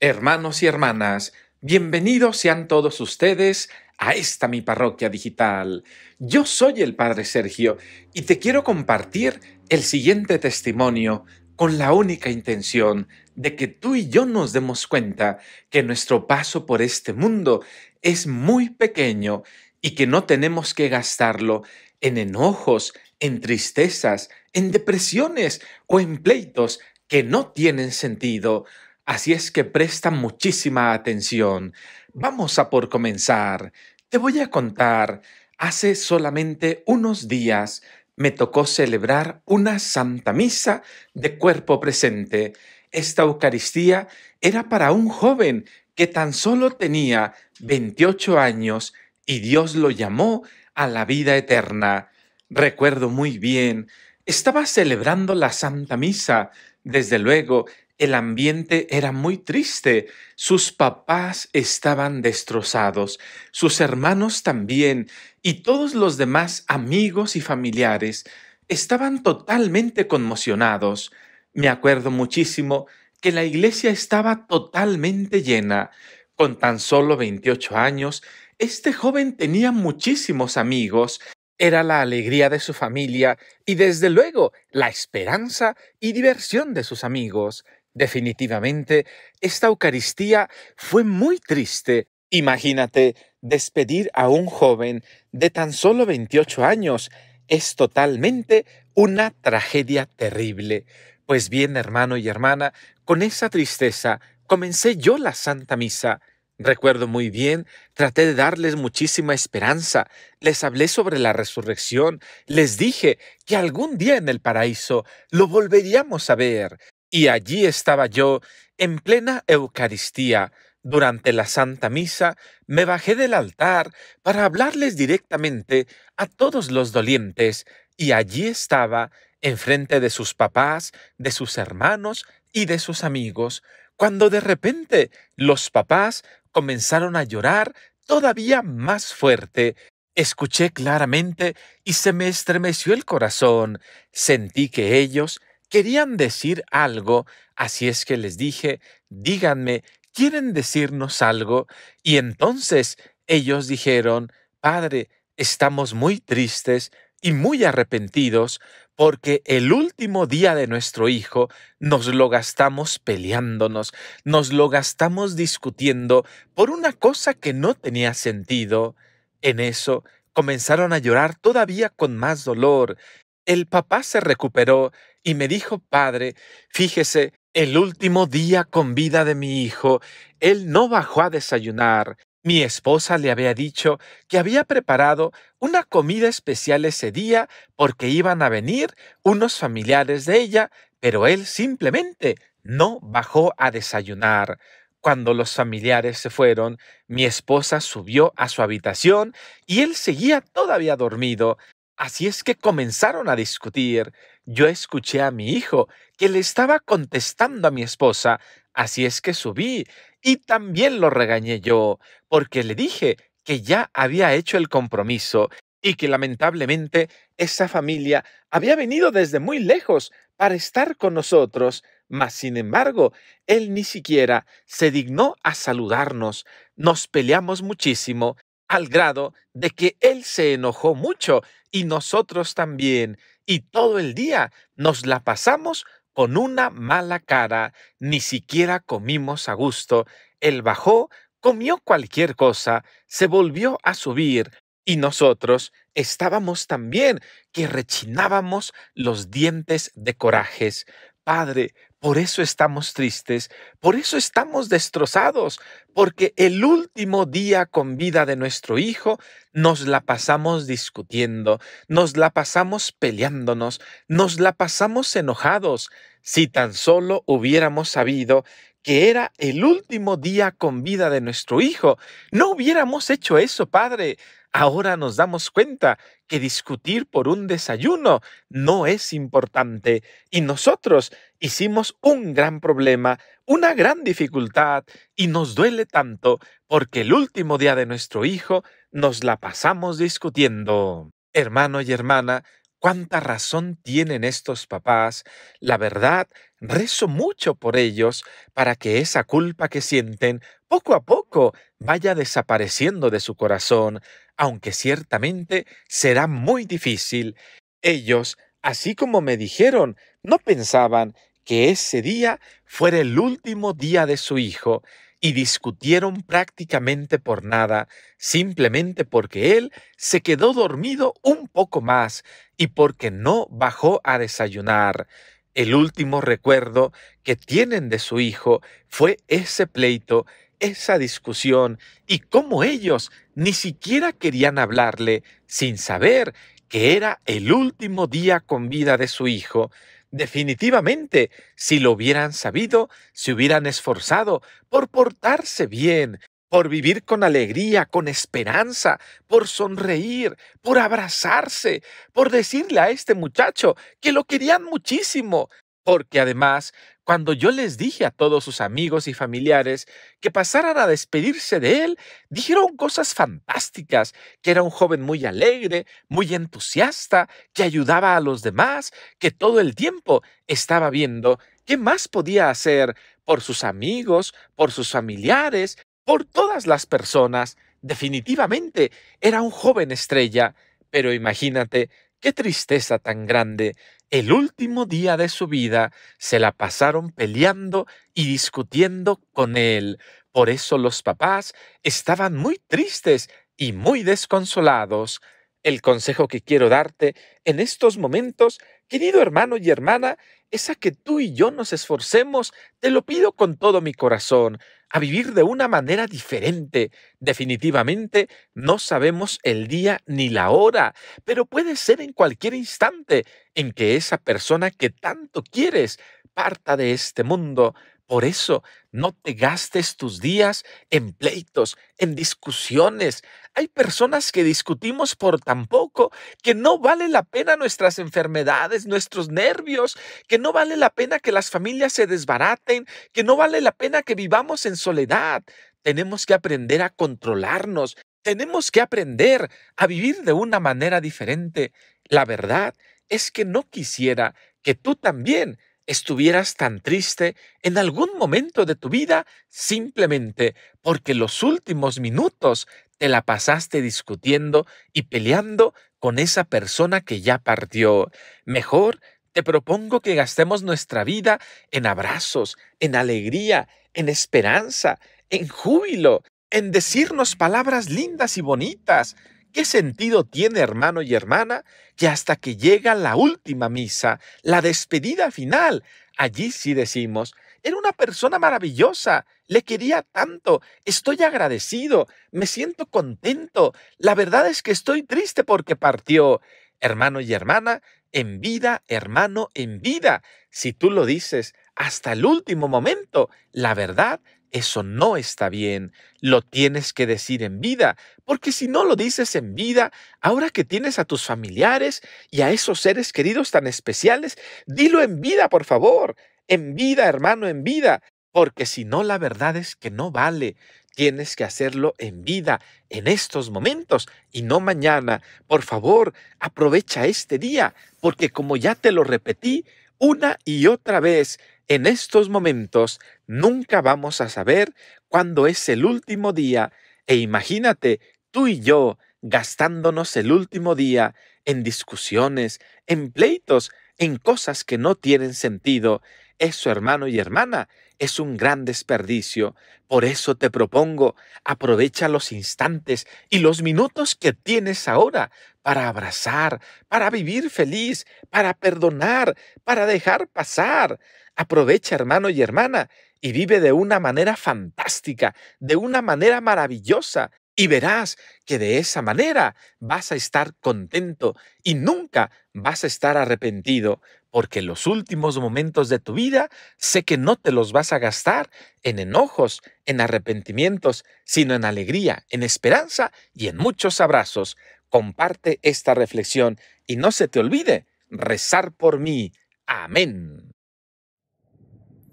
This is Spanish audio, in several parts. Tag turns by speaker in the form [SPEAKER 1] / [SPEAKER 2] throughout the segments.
[SPEAKER 1] Hermanos y hermanas, bienvenidos sean todos ustedes a esta mi parroquia digital. Yo soy el Padre Sergio y te quiero compartir el siguiente testimonio con la única intención de que tú y yo nos demos cuenta que nuestro paso por este mundo es muy pequeño y que no tenemos que gastarlo en enojos, en tristezas, en depresiones o en pleitos que no tienen sentido, Así es que presta muchísima atención. Vamos a por comenzar. Te voy a contar, hace solamente unos días me tocó celebrar una Santa Misa de cuerpo presente. Esta Eucaristía era para un joven que tan solo tenía 28 años y Dios lo llamó a la vida eterna. Recuerdo muy bien, estaba celebrando la Santa Misa desde luego, el ambiente era muy triste. Sus papás estaban destrozados, sus hermanos también, y todos los demás amigos y familiares estaban totalmente conmocionados. Me acuerdo muchísimo que la iglesia estaba totalmente llena. Con tan solo 28 años, este joven tenía muchísimos amigos era la alegría de su familia y desde luego la esperanza y diversión de sus amigos. Definitivamente, esta Eucaristía fue muy triste. Imagínate despedir a un joven de tan solo 28 años. Es totalmente una tragedia terrible. Pues bien, hermano y hermana, con esa tristeza comencé yo la Santa Misa Recuerdo muy bien, traté de darles muchísima esperanza, les hablé sobre la resurrección, les dije que algún día en el paraíso lo volveríamos a ver, y allí estaba yo, en plena Eucaristía, durante la Santa Misa, me bajé del altar para hablarles directamente a todos los dolientes, y allí estaba, enfrente de sus papás, de sus hermanos y de sus amigos, cuando de repente los papás comenzaron a llorar todavía más fuerte. Escuché claramente y se me estremeció el corazón. Sentí que ellos querían decir algo, así es que les dije, díganme, ¿quieren decirnos algo? Y entonces ellos dijeron, Padre, estamos muy tristes y muy arrepentidos porque el último día de nuestro hijo nos lo gastamos peleándonos, nos lo gastamos discutiendo por una cosa que no tenía sentido. En eso comenzaron a llorar todavía con más dolor. El papá se recuperó y me dijo, padre, fíjese, el último día con vida de mi hijo, él no bajó a desayunar, mi esposa le había dicho que había preparado una comida especial ese día porque iban a venir unos familiares de ella, pero él simplemente no bajó a desayunar. Cuando los familiares se fueron, mi esposa subió a su habitación y él seguía todavía dormido. Así es que comenzaron a discutir. Yo escuché a mi hijo que le estaba contestando a mi esposa, así es que subí y también lo regañé yo, porque le dije que ya había hecho el compromiso y que lamentablemente esa familia había venido desde muy lejos para estar con nosotros, mas sin embargo, él ni siquiera se dignó a saludarnos. Nos peleamos muchísimo, al grado de que él se enojó mucho y nosotros también, y todo el día nos la pasamos con una mala cara, ni siquiera comimos a gusto, él bajó, comió cualquier cosa, se volvió a subir, y nosotros estábamos también que rechinábamos los dientes de corajes. Padre, por eso estamos tristes, por eso estamos destrozados, porque el último día con vida de nuestro hijo nos la pasamos discutiendo, nos la pasamos peleándonos, nos la pasamos enojados. Si tan solo hubiéramos sabido que era el último día con vida de nuestro hijo. No hubiéramos hecho eso, padre. Ahora nos damos cuenta que discutir por un desayuno no es importante y nosotros hicimos un gran problema, una gran dificultad y nos duele tanto porque el último día de nuestro hijo nos la pasamos discutiendo. Hermano y hermana, cuánta razón tienen estos papás. La verdad, rezo mucho por ellos para que esa culpa que sienten poco a poco vaya desapareciendo de su corazón, aunque ciertamente será muy difícil. Ellos, así como me dijeron, no pensaban que ese día fuera el último día de su hijo, y discutieron prácticamente por nada, simplemente porque él se quedó dormido un poco más y porque no bajó a desayunar. El último recuerdo que tienen de su hijo fue ese pleito, esa discusión y cómo ellos ni siquiera querían hablarle sin saber que era el último día con vida de su hijo Definitivamente, si lo hubieran sabido, se hubieran esforzado por portarse bien, por vivir con alegría, con esperanza, por sonreír, por abrazarse, por decirle a este muchacho que lo querían muchísimo, porque además cuando yo les dije a todos sus amigos y familiares que pasaran a despedirse de él, dijeron cosas fantásticas, que era un joven muy alegre, muy entusiasta, que ayudaba a los demás, que todo el tiempo estaba viendo qué más podía hacer por sus amigos, por sus familiares, por todas las personas. Definitivamente era un joven estrella, pero imagínate qué tristeza tan grande el último día de su vida se la pasaron peleando y discutiendo con él. Por eso los papás estaban muy tristes y muy desconsolados. El consejo que quiero darte en estos momentos Querido hermano y hermana, esa que tú y yo nos esforcemos, te lo pido con todo mi corazón, a vivir de una manera diferente. Definitivamente no sabemos el día ni la hora, pero puede ser en cualquier instante en que esa persona que tanto quieres parta de este mundo, por eso, no te gastes tus días en pleitos, en discusiones. Hay personas que discutimos por tan poco que no vale la pena nuestras enfermedades, nuestros nervios, que no vale la pena que las familias se desbaraten, que no vale la pena que vivamos en soledad. Tenemos que aprender a controlarnos, tenemos que aprender a vivir de una manera diferente. La verdad es que no quisiera que tú también estuvieras tan triste en algún momento de tu vida simplemente porque los últimos minutos te la pasaste discutiendo y peleando con esa persona que ya partió. Mejor te propongo que gastemos nuestra vida en abrazos, en alegría, en esperanza, en júbilo, en decirnos palabras lindas y bonitas, ¿Qué sentido tiene, hermano y hermana, que hasta que llega la última misa, la despedida final, allí sí decimos, era una persona maravillosa, le quería tanto, estoy agradecido, me siento contento, la verdad es que estoy triste porque partió. Hermano y hermana, en vida, hermano, en vida. Si tú lo dices hasta el último momento, la verdad eso no está bien, lo tienes que decir en vida, porque si no lo dices en vida, ahora que tienes a tus familiares y a esos seres queridos tan especiales, dilo en vida, por favor, en vida, hermano, en vida, porque si no, la verdad es que no vale. Tienes que hacerlo en vida, en estos momentos y no mañana. Por favor, aprovecha este día, porque como ya te lo repetí una y otra vez, en estos momentos Nunca vamos a saber cuándo es el último día e imagínate tú y yo gastándonos el último día en discusiones, en pleitos, en cosas que no tienen sentido. Eso, hermano y hermana, es un gran desperdicio. Por eso te propongo, aprovecha los instantes y los minutos que tienes ahora para abrazar, para vivir feliz, para perdonar, para dejar pasar. Aprovecha, hermano y hermana, y vive de una manera fantástica, de una manera maravillosa, y verás que de esa manera vas a estar contento y nunca vas a estar arrepentido, porque los últimos momentos de tu vida sé que no te los vas a gastar en enojos, en arrepentimientos, sino en alegría, en esperanza y en muchos abrazos. Comparte esta reflexión y no se te olvide rezar por mí. Amén.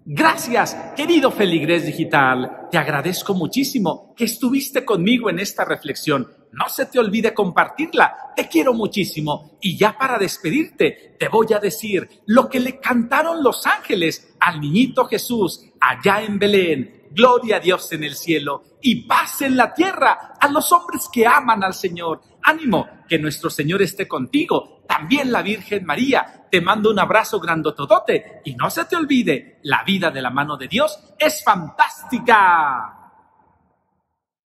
[SPEAKER 1] Gracias, querido feligres Digital. Te agradezco muchísimo que estuviste conmigo en esta reflexión. No se te olvide compartirla. Te quiero muchísimo. Y ya para despedirte, te voy a decir lo que le cantaron los ángeles al niñito Jesús allá en Belén. Gloria a Dios en el cielo y paz en la tierra a los hombres que aman al Señor. Ánimo, que nuestro Señor esté contigo. También la Virgen María te mando un abrazo grandototote y no se te olvide, la vida de la mano de Dios es fantástica.